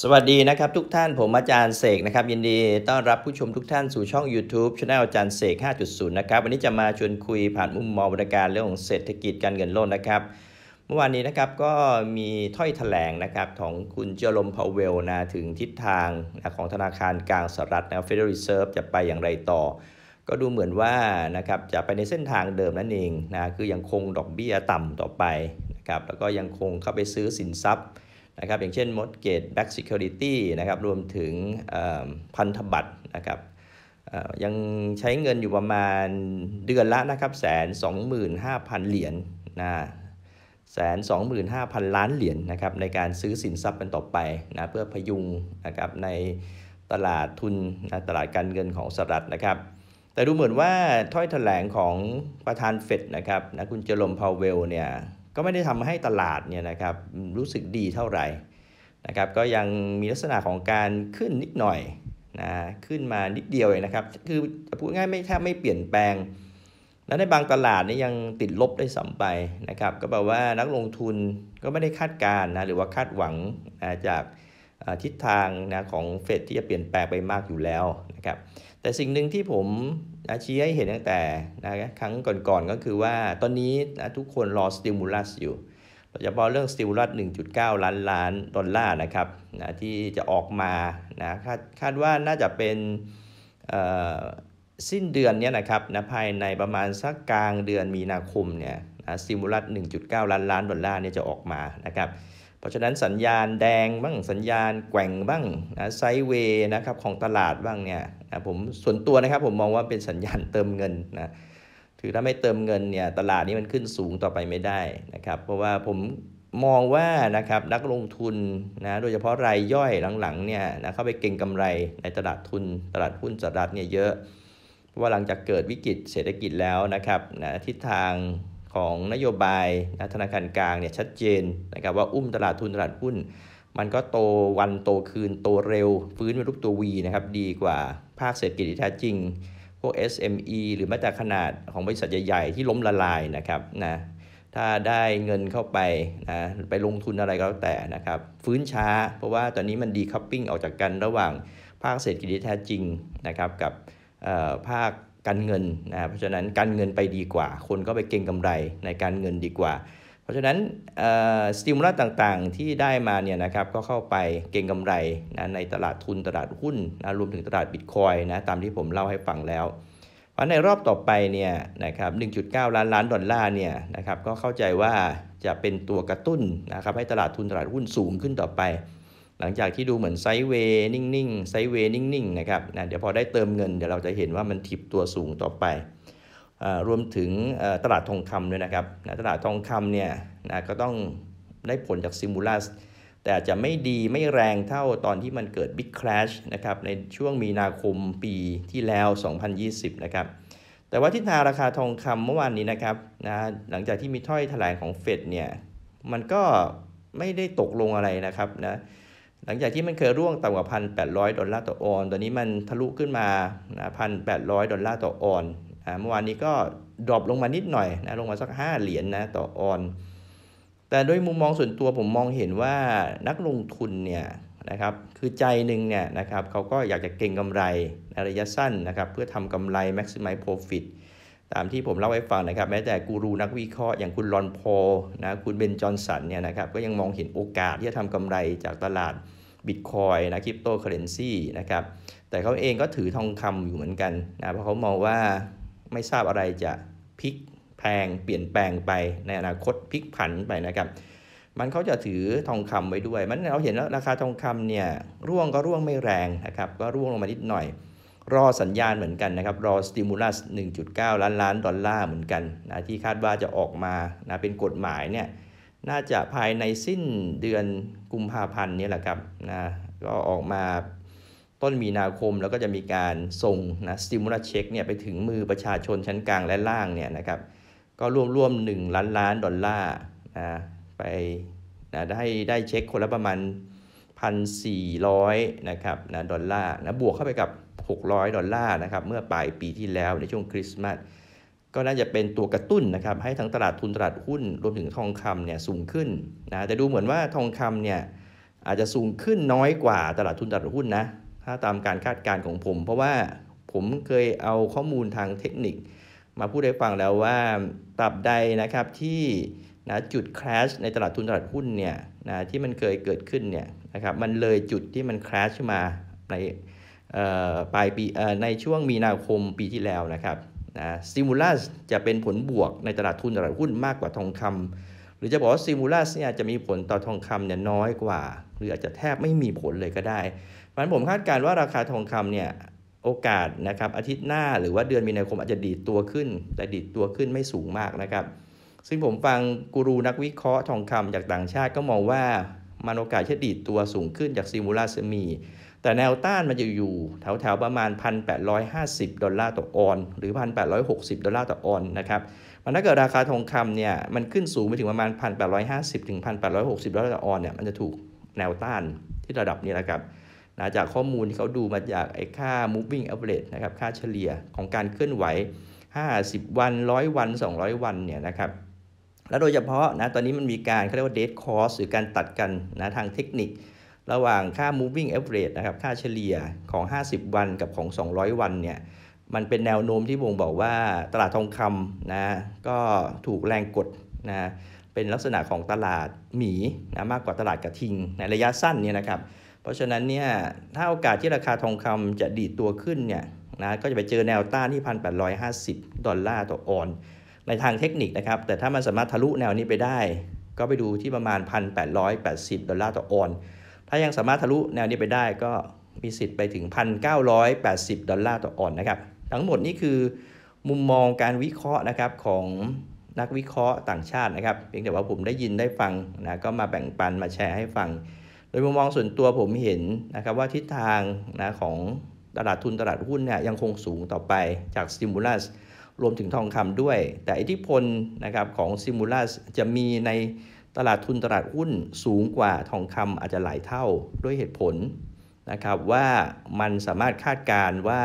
สวัสดีนะครับทุกท่านผมอาจารย์เสกนะครับยินดีต้อนรับผู้ชมทุกท่านสู่ช่อง YouTube ช anel อาจารย์เสก 5.0นะครับวันนี้จะมาชวนคุยผ่านมุมมองบริการเรื่องของเศรษฐกิจการเงินโลกนะครับ เมื่อวานนี้นะครับก็มีถ้อยถแถลงนะครับของคุณเจอลมพาวเวลนะถึงทิศทางของธนาคารกลางสหรัฐนะ Federal Reserve จะไปอย่างไรต่อ ก็ดูเหมือนว่านะครับจะไปในเส้นทางเดิมนั่นเองนะคือยังคงดอกเบี้ยต่ำต่อไปนะครับแล้วก็ยังคงเข้าไปซื้อสินทรัพย์นะครับอย่างเช่นมดเกตแบ็กซิคอลิตี้นะครับรวมถึงพันธบัตรนะครับยังใช้เงินอยู่ประมาณเดือนละนะครับแสนสองหมื่นห้าพันเหรียญนะแสนสองหมื่นห้าพันล้านเหรียญนนะครับในการซื้อสินทรัพย์กันต่อไปนะเพื่อพยุงนะครับในตลาดทุนนะตลาดการเงินของสหรัฐนะครับ แต่ดูเหมือนว่าถ้อยแถลงของประธานเฟดนะครับนะคุณเจลมพาวเวลเนี่ยก็ไม่ได้ทำให้ตลาดเนี่ยนะครับรู้สึกดีเท่าไหร่นะครับก็ยังมีลักษณะของการขึ้นนิดหน่อยนะขึ้นมานิดเดียวเองนะครับคือพูดง่ายไม่แทบไม่เปลี่ยนแปลง และในบางตลาดนี่ยังติดลบได้สัมไปนะครับก็แปลว่านักลงทุนก็ไม่ได้คาดการณ์นะหรือว่าคาดหวังนะจากทิศทางนะของเฟดที่จะเปลี่ยนแปลงไปมากอยู่แล้วนะครับแต่สิ่งหนึ่งที่ผมชี้ให้เห็นตั้งแต่ครั้งก่อนๆก็คือว่าตอนนี้ทุกคนรอสติมูลัสอยู่โดยเฉพาะเรื่องสติมูลัส1.9 ล้านล้านดอลลาร์นะครับนะที่จะออกมานะคาดคาดว่าน่าจะเป็นสิ้นเดือนนี้นะครับนะภายในประมาณสักกลางเดือนมีนาคมเนี่ยนะสติมูลัส1.9 ล้านล้านดอลลาร์เนี่ยจะออกมานะครับราะฉะนั้นสัญญาณแดงบ้างสัญญาณแกว่งบ้างนะไซเวย์นะครับของตลาดบ้างเนี่ยนะผมส่วนตัวนะครับผมมองว่าเป็นสัญญาณเติมเงินนะถือถ้าไม่เติมเงินเนี่ยตลาดนี้มันขึ้นสูงต่อไปไม่ได้นะครับเพราะว่าผมมองว่านะครับนักลงทุนนะโดยเฉพาะรายย่อยหลังๆเนี่ยนะเข้าไปเก่งกำไรในตลาดทุน ตลาดหุ้นสหรัฐเนี่ยเยอะะว่าหลังจากเกิดวิกฤตเศรษฐกิจแล้วนะครับนะทิศทางของนโยบายธนาคารกลางเนี่ยชัดเจนนะครับว่าอุ้มตลาดทุน ตลาดหุ้น มันก็โตวันโตคืนโตเร็ว ฟื้นเป็นรูปตัว V นะครับ ดีกว่าภาคเศรษฐกิจที่แท้จริง พวก SME หรือแม้แต่ขนาดของบริษัทใหญ่ๆ ที่ล้มละลายนะครับนะถ้าได้เงินเข้าไปนะไปลงทุนอะไรก็แล้วแต่นะครับฟื้นช้าเพราะว่าตอนนี้มันดีคัพปิ้งออกจากกันระหว่างภาคเศรษฐกิจที่แท้จริงนะครับกับภาคการเงินนะเพราะฉะนั้นการเงินไปดีกว่า คนก็ไปเก็งกำไรในการเงินดีกว่า เพราะฉะนั้นสติมูลัสต่างๆ ที่ได้มาเนี่ยนะครับก็เข้าไปเก็งกำไรนะในตลาดทุนตลาดหุ้นนะรวมถึงตลาดบิตคอยนะตามที่ผมเล่าให้ฟังแล้วเพราะในรอบต่อไปเนี่ยนะครับ1.9 ล้านล้านดอลลาร์เนี่ยนะครับก็เข้าใจว่าจะเป็นตัวกระตุ้นนะครับให้ตลาดทุนตลาดหุ้นสูงขึ้นต่อไปหลังจากที่ดูเหมือนไซด์เวนิ่งๆ ไซด์เวนิ่งๆ นะครับนะเดี๋ยวพอได้เติมเงิน เดี๋ยวเราจะเห็นว่ามันทิบตัวสูงต่อไป รวมถึงตลาดทองคำด้วยนะครับนะตลาดทองคำเนี่ยนะก็ต้องได้ผลจากซิมูลัส แต่อาจจะไม่ดีไม่แรงเท่าตอนที่มันเกิดบิ๊กคลาชนะครับ ในช่วงมีนาคมปีที่แล้ว 2020 นะครับ แต่ว่าทิศทางราคาทองคำเมื่อวานนี้นะครับนะหลังจากที่มีถ้อยแถลงของเฟดเนี่ย มันก็ไม่ได้ตกลงอะไรนะครับนะหลังจากที่มันเคยร่วงต่ำกว่าพันแปดร้อยดอลลาร์ต่อออน ตอนนี้มันทะลุขึ้นมาพันแปดร้อยดอลลาร์ต่อออน เมื่อวานนี้ก็ดรอปลงมานิดหน่อยนะ ลงมาสัก 5 เหรียญนนะต่อออน แต่ด้วยมุมมองส่วนตัวผมมองเห็นว่านักลงทุนเนี่ยนะครับ คือใจหนึ่งเนี่ยนะครับ เขาก็อยากจะเก่งกำไร ในระยะสั้นนะครับ เพื่อทำกำไร maximize profit ตามที่ผมเล่าให้ฟังนะครับ แม้แต่กูรูนักวิเคราะห์อย่างคุณลอนโพนะ คุณเบนจอนสันเนี่ยนะครับ ก็ยังมองเห็นโอกาสที่จะทำกำไรจากตลาดบิตคอยนะคริปโตเคอเรนซีนะครับ แต่เขาเองก็ถือทองคำอยู่เหมือนกันนะเพราะเขามองว่าไม่ทราบอะไรจะพลิกแพง เปลี่ยนแปลงไปในอนาคตพลิกผันไปนะครับ มันเขาจะถือทองคำไว้ด้วย มันเราเห็นแล้วราคาทองคำเนี่ย ร่วงก็ร่วงไม่แรงนะครับ ก็ร่วงลงมานิดหน่อย รอสัญญาณเหมือนกันนะครับ รอสติมูลัส1.9 ล้านล้านดอลลาร์เหมือนกันนะที่คาดว่าจะออกมานะเป็นกฎหมายเนี่ยน่าจะภายในสิ้นเดือนกุมภาพันธ์นี้แหละครับนะก็ออกมาต้นมีนาคมแล้วก็จะมีการส่งนะสติมูลเช็คเนี่ยไปถึงมือประชาชนชั้นกลางและล่างเนี่ยนะครับก็ร่วมร่วมหนึ่งล้านล้านดอลลาร์นะไปนะได้ได้เช็คคนละประมาณ1,400นะครับนะดอลลาร์นะบวกเข้าไปกับ 600 ดอลลาร์นะครับเมื่อปลายปีที่แล้วในช่วงคริสต์มาสก็น่าจะเป็นตัวกระตุ้นนะครับให้ทั้งตลาดทุนตลาดหุ้นรวมถึงทองคำเนี่ยสูงขึ้นนะแต่ดูเหมือนว่าทองคำเนี่ยอาจจะสูงขึ้นน้อยกว่าตลาดทุนตลาดหุ้นนะถ้าตามการคาดการณ์ของผม เพราะว่าผมเคยเอาข้อมูลทางเทคนิค มาพูดให้ฟังแล้วว่าตับใดนะครับที่นะจุดคราชในตลาดทุนตลาดหุ้นเนี่ยนะที่มันเคยเกิดขึ้นเนี่ยนะครับมันเลยจุดที่มันคราชขึ้นมาในปลายปีในช่วงมีนาคมปีที่แล้วนะครับนะซิมูลัสจะเป็นผลบวกในตลาดทุนตลาดหุ้นมากกว่าทองคำ หรือจะบอกว่าซิมูลัสเนี่ยจะมีผลต่อทองคำเนี่ยน้อยกว่า หรืออาจจะแทบไม่มีผลเลยก็ได้เพราะฉะนั้นผมคาดการณ์ว่าราคาทองคำเนี่ยโอกาสนะครับอาทิตย์หน้าหรือว่าเดือนมีนาคมอาจจะดีดตัวขึ้น แต่ดีดตัวขึ้นไม่สูงมาก นะครับ ซึ่งผมฟังกูรูนักวิเคราะห์ทองคำจากต่างชาติก็มองว่ามันโอกาสที่ดีดตัวสูงขึ้นจากซิมูลัสมีแต่แนวต้านมันจะอยู่แถวๆ ประมาณ1,850ดอลลาร์ต่อออนหรือ1,860ดอลลาร์ต่อออนนะครับมันถ้าเกิดราคาทองคำเนี่ย มันขึ้นสูงไปถึงประมาณ1,850ถึง1,860ดอลลาร์ต่อออนเนี่ยมันจะถูกแนวต้านที่ระดับนี้แหละครับนะจากข้อมูลที่เขาดูมาจากไอ้ค่า moving average นะครับค่าเฉลี่ยของการเคลื่อนไหว 50 วัน 100 วัน 200 วันเนี่ยนะครับและโดยเฉพาะนะตอนนี้มันมีการเขาเรียกว่า d a t e cost หรือการตัดกันนะทางเทคนิคระหว่างค่า moving average นะครับ ค่าเฉลี่ยของ 50 วันกับของ 200 วันเนี่ย มันเป็นแนวโน้มที่บ่งบอกว่าตลาดทองคำนะ ก็ถูกแรงกดนะ เป็นลักษณะของตลาดหมีนะมากกว่าตลาดกระทิงในระยะสั้นเนี่ยนะครับ เพราะฉะนั้นเนี่ย ถ้าโอกาสที่ราคาทองคำจะดีดตัวขึ้นเนี่ยนะ ก็จะไปเจอแนวต้านที่1,850ดอลลาร์ต่อออน ในทางเทคนิคนะครับ แต่ถ้ามันสามารถทะลุแนวนี้ไปได้ ก็ไปดูที่ประมาณ1,880ดอลลาร์ต่อออนถ้ายังสามารถทะลุแนวนี้ไปได้ก็มีสิทธิ์ไปถึง1,980ดอลลาร์ต่อออนนะครับ ทั้งหมดนี้คือมุมมองการวิเคราะห์นะครับของนักวิเคราะห์ต่างชาตินะครับเพียงแต่ว่าผมได้ยินได้ฟังนะก็มาแบ่งปันมาแชร์ให้ฟัง โดยมุมมองส่วนตัวผมเห็นนะครับว่าทิศทางนะของตลาดทุนตลาดหุ้นเนี่ยยังคงสูงต่อไปจากสติมูลัสรวมถึงทองคำด้วย แต่อิทธิพลนะครับของสติมูลัสจะมีในตลาดทุนตลาดหุ้นสูงกว่าทองคำอาจจะหลายเท่าด้วยเหตุผลนะครับว่ามันสามารถคาดการว่า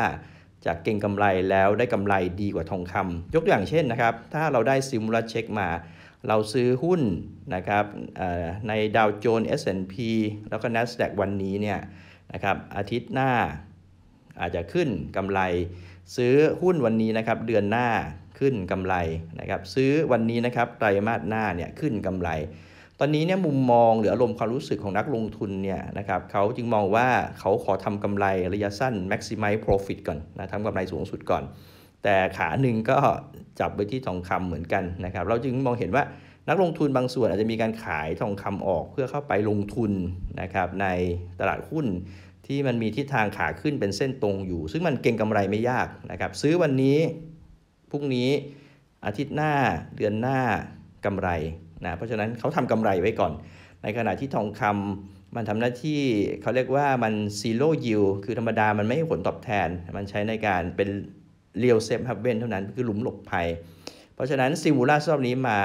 จากเก่งกำไรแล้วได้กำไรดีกว่าทองคำยกตัวอย่างเช่นนะครับ ถ้าเราได้ซิมูลาเช็คมา เราซื้อหุ้นนะครับในดาวโจนส์ S&P แล้วก็ NASDAQ วันนี้เนี่ยนะครับอาทิตย์หน้าอาจจะขึ้นกำไรซื้อหุ้นวันนี้นะครับเดือนหน้าขึ้นกำไรนะครับซื้อวันนี้นะครับไตรมาสหน้าเนี่ยขึ้นกำไร ตอนนี้เนี่ยมุมมองหรืออารมณ์ความรู้สึกของนักลงทุนเนี่ยนะครับเขาจึงมองว่าเขาขอทำกำไรระยะสั้น maximize profit ก่อนนะทำกำไรสูงสุดก่อน แต่ขาหนึ่งก็จับไว้ที่ทองคำเหมือนกันนะครับเราจึงมองเห็นว่านักลงทุนบางส่วนอาจจะมีการขายทองคำออกเพื่อเข้าไปลงทุนนะครับในตลาดหุ้นที่มันมีทิศทางขาขึ้นเป็นเส้นตรงอยู่ ซึ่งมันเก่งกำไรไม่ยากนะครับซื้อวันนี้พรุ่งนี้อาทิตย์หน้าเดือนหน้ากำไรนะเพราะฉะนั้นเขาทำกำไรไว้ก่อน ในขณะที่ทองคำมันทำหน้าที่เขาเรียกว่ามันซีโร่ยิวคือธรรมดามันไม่ให้ผลตอบแทนมันใช้ในการเป็นเรียวเซฟฮับเบนเท่านั้นคือหลุมหลบภัย เพราะฉะนั้นซิมูล่ารอบนี้มา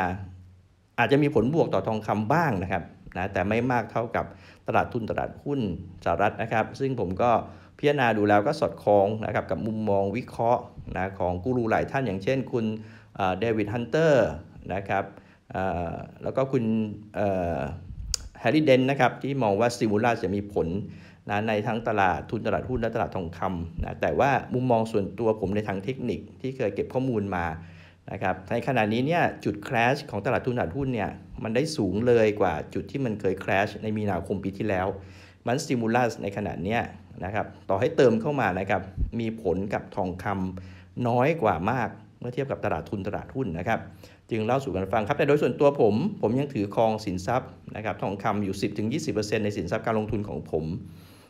อาจจะมีผลบวกต่อทองคำบ้างนะครับนะแต่ไม่มากเท่ากับตลาดทุน ตลาดหุ้นสหรัฐนะครับ ซึ่งผมก็พิจารณาดูแล้วก็สอดคล้องนะครับกับมุมมองวิเคราะห์นะของกูรูหลายท่านอย่างเช่นคุณเดวิดฮันเตอร์นะครับแล้วก็คุณแฮร์รี่เดนนะครับ ที่มองว่าซิมูล่าจะมีผลนะในทั้งตลาดทุนตลาดหุ้นและตลาดทองคำนะแต่ว่ามุมมองส่วนตัวผมในทางเทคนิคที่เคยเก็บข้อมูลมานะครับในขณะนี้เนี่ยจุดแคลชของตลาดทุนตลาดหุ้นเนี่ยมันได้สูงเลยกว่าจุดที่มันเคยแคลชในมีนาคมปีที่แล้วมันสติมูลัสในขณะเนี้ยนะครับ ต่อให้เติมเข้ามานะครับ มีผลกับทองคำน้อยกว่ามากเมื่อเทียบกับตลาดทุนตลาดหุ้นนะครับ จึงเล่าสู่กันฟังครับ แต่โดยส่วนตัวผม ผมยังถือครองสินทรัพย์นะครับ ทองคำอยู่10-20%ในสินทรัพย์การลงทุนของผม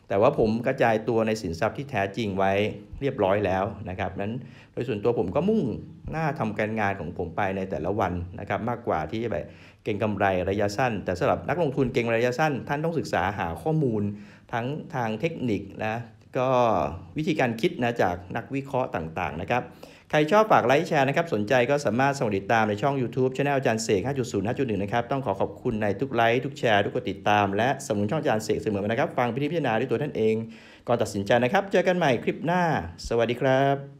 แต่ว่าผมกระจายตัวในสินทรัพย์ที่แท้จริงไว้เรียบร้อยแล้วนะครับ นั้นโดยส่วนตัวผมก็มุ่งหน้าทำการงานของผมไปในแต่ละวันนะครับมากกว่าที่จะแบบเก่งกำไรระยะสั้น แต่สำหรับนักลงทุนเก่งระยะสั้น ท่านต้องศึกษาหาข้อมูลทั้งทางเทคนิคนะก็วิธีการคิดนะจากนักวิเคราะห์ต่างๆนะครับ ใครชอบฝากไลค์แชร์นะครับ สนใจก็สามารถสมัครติดตามในช่อง YouTube ช anel อาจารย์เสก 5.0 5.1นะครับ ต้องขอขอบคุณในทุกไลค์ ทุกแชร์ ทุกกดติดตามและสมัครุนช่องอาจารย์เสกเสมอนะครับ ฟังพิจารณาด้วยตัวท่านเอง ก่อนตัดสินใจนะครับเจอกันใหม่คลิปหน้า สวัสดีครับ